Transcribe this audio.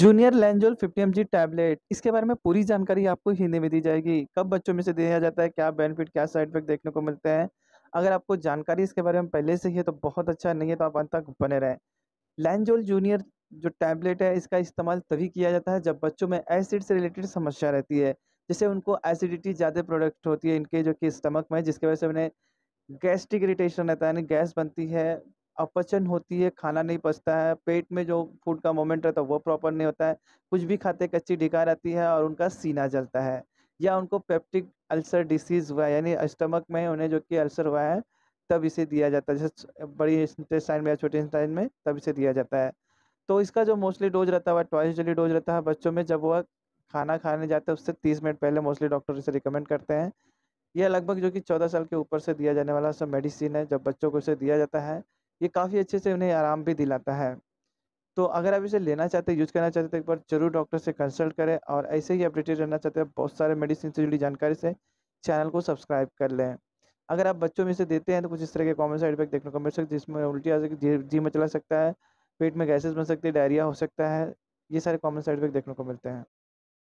junior लेंजोल 50 M tablet इसके बारे में पूरी जानकारी आपको हिंदी में दी जाएगी कब बच्चों में से दिया जाता है क्या बेनिफिट क्या साइड इफेक्ट देखने को मिलते हैं अगर आपको जानकारी इसके बारे में पहले से ही है तो बहुत अच्छा नहीं है तो आप अंत तक बने रहें लेंजोल जूनियर जो टैबलेट है इसका इस्तेमाल तभी किया जाता है जब बच्चों में एसिड से रिलेटेड समस्या रहती है जैसे उनको एसिडिटी ज़्यादा प्रोडक्ट होती है इनके जो कि स्टमक में जिसकी वजह से उन्हें गैस्ट्रिक इरीटेशन रहता है यानी गैस बनती है अपचन होती है खाना नहीं पचता है पेट में जो फूड का मोमेंट रहता है वो प्रॉपर नहीं होता है कुछ भी खाते कच्ची ढिका आती है और उनका सीना जलता है या उनको पेप्टिक अल्सर डिसीज़ हुआ है यानी स्टमक में उन्हें जो कि अल्सर हुआ है तब इसे दिया जाता है जैसे बड़ी इंटेस्टाइन में या छोटे इंटेस्टाइन में तब इसे दिया जाता है तो इसका जो मोस्टली डोज रहता है ट्वाइस डेली डोज रहता है बच्चों में जब वह खाना खाने जाते हैं उससे तीस मिनट पहले मोस्टली डॉक्टर इसे रिकमेंड करते हैं यह लगभग जो कि चौदह साल के ऊपर से दिया जाने वाला सब मेडिसिन है जब बच्चों को इसे दिया जाता है ये काफ़ी अच्छे से उन्हें आराम भी दिलाता है तो अगर आप इसे लेना चाहते हैं यूज़ करना चाहते हैं तो एक बार जरूर डॉक्टर से कंसल्ट करें और ऐसे ही अपडेटेड रहना चाहते हैं बहुत सारे मेडिसिन से जुड़ी जानकारी से चैनल को सब्सक्राइब कर लें अगर आप बच्चों में इसे देते हैं तो कुछ इस तरह के कॉमन साइड इफेक्ट देखने को मिल सकते हैं जिसमें उल्टी आ सकती जी में चला सकता है पेट में गैसेज बन सकते हैं डायरिया हो सकता है ये सारे कॉमन साइड इफेक्ट देखने को मिलते हैं